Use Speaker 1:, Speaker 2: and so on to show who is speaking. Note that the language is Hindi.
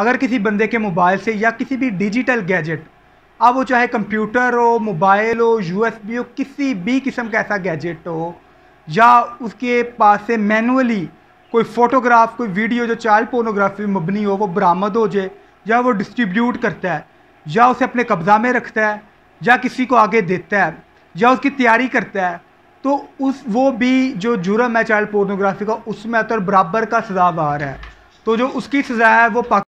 Speaker 1: अगर किसी बंदे के मोबाइल से या किसी भी डिजिटल गैजेट अब वो चाहे कंप्यूटर हो मोबाइल हो यूएसबी हो किसी भी किस्म का ऐसा गैजेट हो या उसके पास से मैनुअली कोई फ़ोटोग्राफ कोई वीडियो जो चाइल्ड पोर्नोग्राफी मबनी हो वो बरामद हो जाए या वो डिस्ट्रीब्यूट करता है या उसे अपने कब्ज़ा में रखता है या किसी को आगे देता है या उसकी तैयारी करता है तो उस वो भी जो जुर्म है चाइल्ड पोर्नोग्राफी का उसमें अतर तो बराबर का सजावार है तो जो उसकी सज़ा है वो